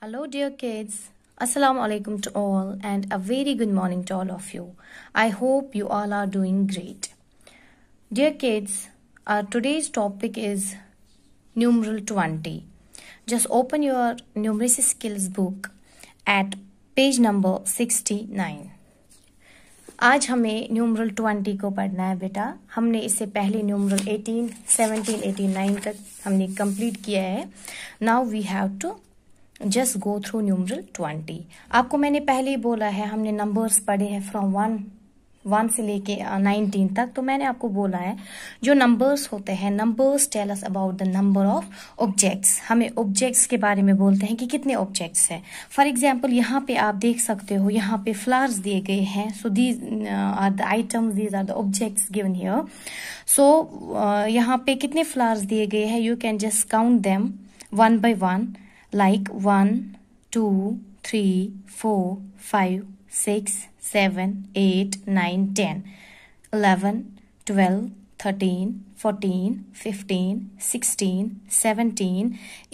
Hello dear kids. Assalamu alaikum to all and a very good morning to all of you. I hope you all are doing great. Dear kids, our today's topic is numeral 20. Just open your numeracy skills book at page number sixty nine आज हमें numeral twenty को पढ़ना है बेटा हमने इससे पहले numeral eighteen seventeen eighteen nine तक हमने कंप्लीट किया है now we have to just go through numeral twenty आपको मैंने पहले ही बोला है हमने नंबर्स पढ़े हैं फ्रॉम वन वन से लेके नाइनटीन तक तो मैंने आपको बोला है जो नंबर्स होते हैं numbers tell us about the number of objects हमें ऑब्जेक्ट्स के बारे में बोलते हैं कि कितने ऑब्जेक्ट्स हैं फॉर एग्जांपल यहाँ पे आप देख सकते हो यहाँ पे फ्लावर्स दिए गए हैं so these are the items these are the objects given here so यहाँ पे कितने फ्लावर्स दिए गए हैं you can just count them one by one like one two three four five six, seven, eight, nine, ten, eleven, twelve, thirteen, fourteen fifteen sixteen seventeen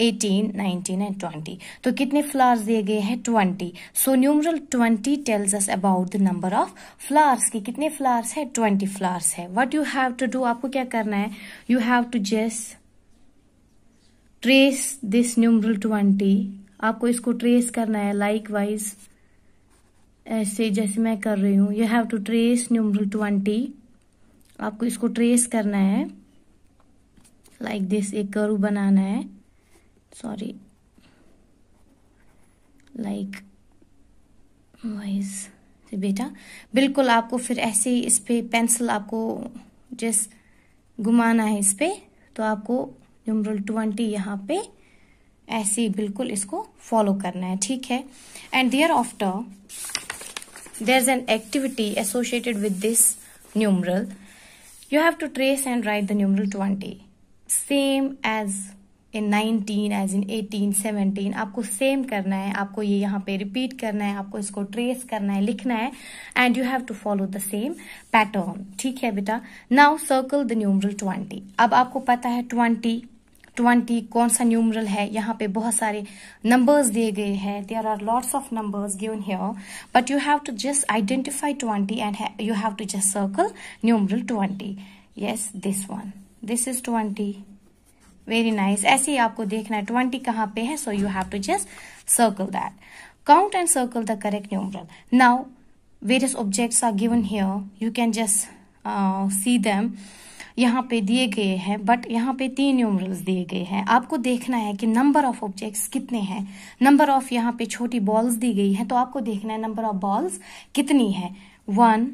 eighteen nineteen and twenty तो कितने flowers दिए गए हैं twenty so numeral twenty tells us about the number of flowers की कितने flowers है twenty flowers है what you have to do आपको क्या करना है you have to just trace this numeral twenty आपको इसको ट्रेस करना है लाइक वाइज ऐसे जैसे मैं कर रही हूँ you have to trace numeral twenty आपको इसको ट्रेस करना है लाइक like दिस एक करू बनाना है सॉरी लाइक वाइज बेटा बिल्कुल आपको फिर ऐसे ही इस पर पे पेंसिल आपको जिस घुमाना है इस पर तो आपको न्यूमरल ट्वेंटी यहाँ पे ऐसे बिल्कुल इसको फॉलो करना है ठीक है and thereafter there's an activity associated with this numeral you have to trace and write the numeral 20 same as in 19 as in 18 17 आपको सेम करना है आपको ये यहाँ पे रिपीट करना है आपको इसको ट्रेस करना है लिखना है and you have to follow the same pattern ठीक है बेटा नाउ सर्कल द न्यूमरल 20 अब आपको पता है 20 ट्वेंटी कौन सा न्यूमरल है यहाँ पे बहुत सारे नंबर्स दिए गए हैं there are lots of numbers given here but you have to just identify twenty and you have to just circle numeral twenty yes this one this is twenty very nice ऐसे ही आपको देखना है twenty कहाँ पे है so you have to just circle that count and circle the correct numeral now various objects are given here. You can just see them यहाँ पे दिए गए हैं बट यहाँ पे तीन न्यूमरल्स दिए गए हैं आपको देखना है कि नंबर ऑफ ऑब्जेक्ट्स कितने हैं नंबर ऑफ यहाँ पे छोटी बॉल्स दी गई हैं तो आपको देखना है नंबर ऑफ बॉल्स कितनी है one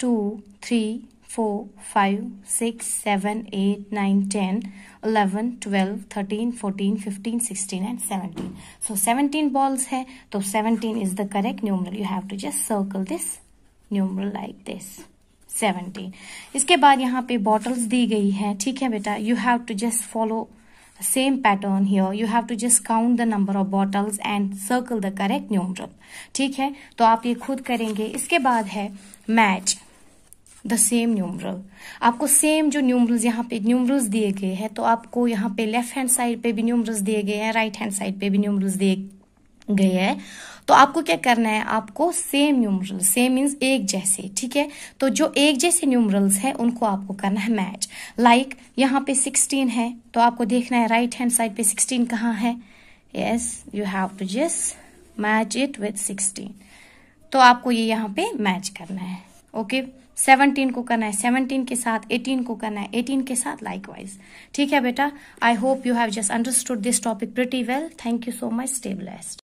two three four five six seven eight nine ten eleven twelve thirteen fourteen fifteen sixteen and seventeen so seventeen balls है तो seventeen is the correct numeral you have to just circle this numeral like this seventeen इसके बाद यहाँ पे bottles दी गई है ठीक है बेटा you have to just follow same pattern here you have to just count the number of bottles and circle the correct numeral ठीक है तो आप ये खुद करेंगे इसके बाद है मैच द सेम न्यूमरल आपको सेम जो न्यूमरल्स यहाँ पे न्यूमरल्स दिए गए हैं तो आपको यहाँ पे लेफ्ट हैंड साइड पे भी न्यूमरल्स दिए गए हैं राइट हैंड साइड पे भी न्यूमरल्स दिए गए हैं तो आपको क्या करना है आपको सेम न्यूमरल सेम मीन्स एक जैसे ठीक है तो जो एक जैसे न्यूमरल्स है उनको आपको करना है मैच लाइक like, यहाँ पे सिक्सटीन है तो आपको देखना है राइट हैंड साइड पे सिक्सटीन कहाँ है yes you have to just match it with sixteen तो आपको ये यहाँ पे मैच करना है ओके okay? 17 को करना है 17 के साथ 18 को करना है 18 के साथ वाइज ठीक है बेटा I hope you have just understood this topic pretty well thank you so much stay blessed